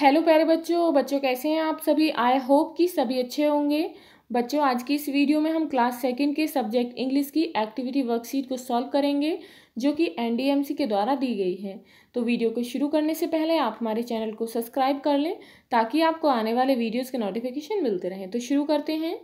hello प्यारे बच्चों बच्चों कैसे हैं आप सभी आई होप कि सभी अच्छे होंगे बच्चों आज की इस वीडियो में हम क्लास सेकेंड के सब्जेक्ट इंग्लिश की एक्टिविटी वर्कशीट को सॉल्व करेंगे जो कि एनडीएमसी के द्वारा दी गई है तो वीडियो को शुरू करने से पहले आप हमारे चैनल को सब्सक्राइब कर लें ताकि आपको आने वाले वीडियोज़ के नोटिफिकेशन मिलते रहें तो शुरू करते हैं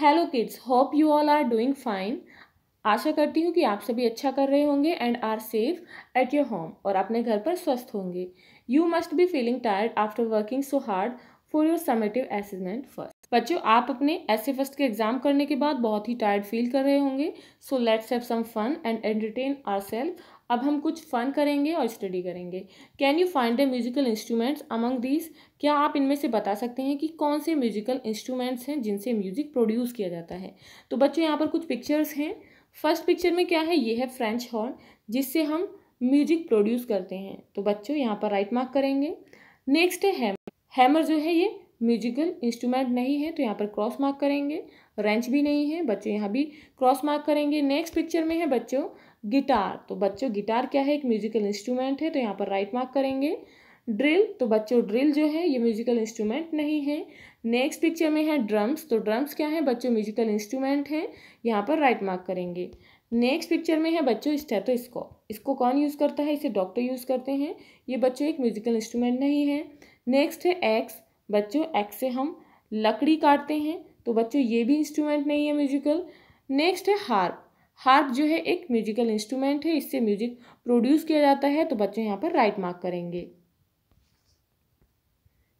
hello kids hope you all are doing fine आशा करती हूँ कि आप सभी अच्छा कर रहे होंगे and are safe at your home और अपने घर पर स्वस्थ होंगे you must be feeling tired after working so hard for your summative assessment first बच्चों आप अपने ऐसे फर्स्ट के एग्जाम करने के बाद बहुत ही टायर्ड फील कर रहे होंगे so let's have some fun and entertain our self अब हम कुछ फन करेंगे और स्टडी करेंगे can you find the musical instruments among these क्या आप इनमें से बता सकते हैं कि कौन से म्यूजिकल इंस्ट्रूमेंट्स हैं जिनसे म्यूजिक प्रोड्यूस किया जाता है तो बच्चों यहाँ पर कुछ पिक्चर्स हैं फर्स्ट पिक्चर में क्या है ये है फ्रेंच हॉर्न जिससे हम म्यूजिक प्रोड्यूस करते हैं तो बच्चों यहाँ पर राइट मार्क करेंगे नेक्स्ट है हैमर हैमर जो है ये म्यूजिकल इंस्ट्रूमेंट नहीं है तो यहाँ पर क्रॉस मार्क करेंगे रेंच भी नहीं है बच्चों यहाँ भी क्रॉस मार्क करेंगे नेक्स्ट पिक्चर में है बच्चों गिटार तो बच्चों गिटार क्या है एक म्यूजिकल इंस्ट्रूमेंट है तो यहाँ पर राइट मार्क करेंगे ड्रिल तो बच्चों ड्रिल जो है ये म्यूजिकल इंस्ट्रूमेंट नहीं है नेक्स्ट पिक्चर में है ड्रम्स तो ड्रम्स क्या है बच्चों म्यूजिकल इंस्ट्रूमेंट है यहाँ पर राइट मार्क करेंगे नेक्स्ट पिक्चर में है बच्चों स्टेथोस्कोप इसको कौन यूज़ करता है इसे डॉक्टर यूज़ करते हैं ये बच्चों एक म्यूजिकल इंस्ट्रूमेंट नहीं है नेक्स्ट है एक्स बच्चों एक्स से हम लकड़ी काटते हैं तो बच्चों ये भी इंस्ट्रूमेंट नहीं है म्यूजिकल नेक्स्ट है हार्प हार्प जो है एक म्यूजिकल इंस्ट्रूमेंट है इससे म्यूजिक प्रोड्यूस किया जाता है तो बच्चों यहाँ पर राइट मार्क करेंगे